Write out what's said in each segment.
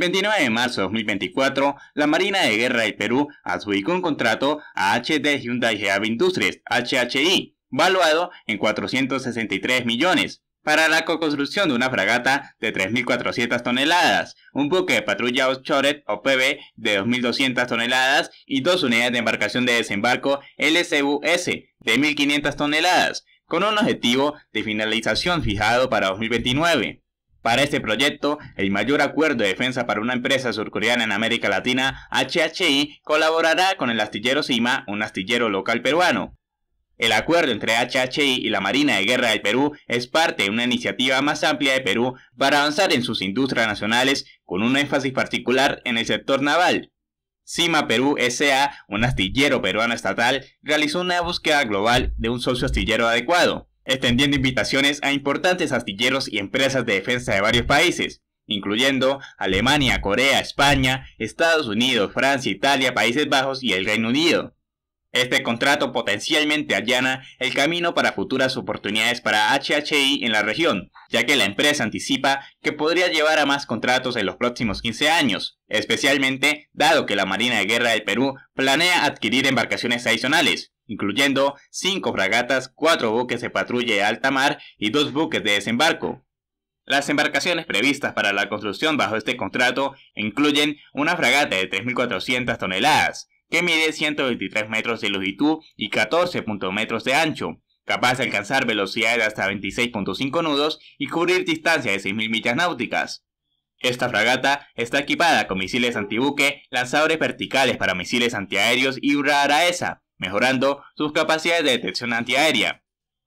29 de marzo de 2024, la Marina de Guerra del Perú adjudicó un contrato a HD Hyundai Heavy Industries, HHI, valuado en 463 millones, para la co-construcción de una fragata de 3.400 toneladas, un buque de patrulla offshore o de 2.200 toneladas y dos unidades de embarcación de desembarco LCUS de 1.500 toneladas, con un objetivo de finalización fijado para 2029. Para este proyecto, el mayor acuerdo de defensa para una empresa surcoreana en América Latina, HHI, colaborará con el astillero CIMA, un astillero local peruano. El acuerdo entre HHI y la Marina de Guerra del Perú es parte de una iniciativa más amplia de Perú para avanzar en sus industrias nacionales con un énfasis particular en el sector naval. CIMA Perú SA, un astillero peruano estatal, realizó una búsqueda global de un socio astillero adecuado extendiendo invitaciones a importantes astilleros y empresas de defensa de varios países, incluyendo Alemania, Corea, España, Estados Unidos, Francia, Italia, Países Bajos y el Reino Unido. Este contrato potencialmente allana el camino para futuras oportunidades para HHI en la región, ya que la empresa anticipa que podría llevar a más contratos en los próximos 15 años, especialmente dado que la Marina de Guerra del Perú planea adquirir embarcaciones adicionales, incluyendo cinco fragatas, cuatro buques de patrulla de alta mar y dos buques de desembarco. Las embarcaciones previstas para la construcción bajo este contrato incluyen una fragata de 3.400 toneladas, que mide 123 metros de longitud y 14 metros de ancho, capaz de alcanzar velocidades hasta 26.5 nudos y cubrir distancia de 6.000 millas náuticas. Esta fragata está equipada con misiles antibuque, lanzadores verticales para misiles antiaéreos y radar AESA, mejorando sus capacidades de detección antiaérea.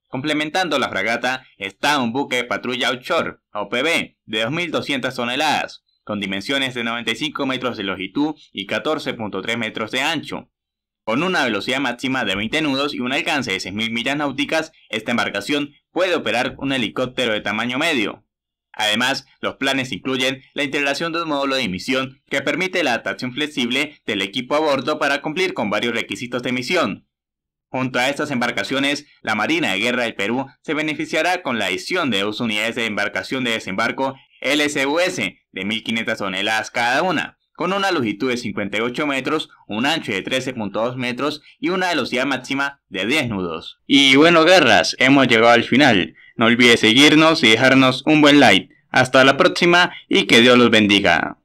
Complementando la fragata está un buque de patrulla Outshore OPB, de 2.200 toneladas, con dimensiones de 95 metros de longitud y 14.3 metros de ancho. Con una velocidad máxima de 20 nudos y un alcance de 6.000 millas náuticas, esta embarcación puede operar un helicóptero de tamaño medio, Además, los planes incluyen la integración de un módulo de emisión que permite la adaptación flexible del equipo a bordo para cumplir con varios requisitos de emisión. Junto a estas embarcaciones, la Marina de Guerra del Perú se beneficiará con la adición de dos unidades de embarcación de desembarco LCUS de 1.500 toneladas cada una, con una longitud de 58 metros, un ancho de 13.2 metros y una velocidad máxima de 10 nudos. Y bueno, guerras, hemos llegado al final. No olvides seguirnos y dejarnos un buen like. Hasta la próxima y que Dios los bendiga.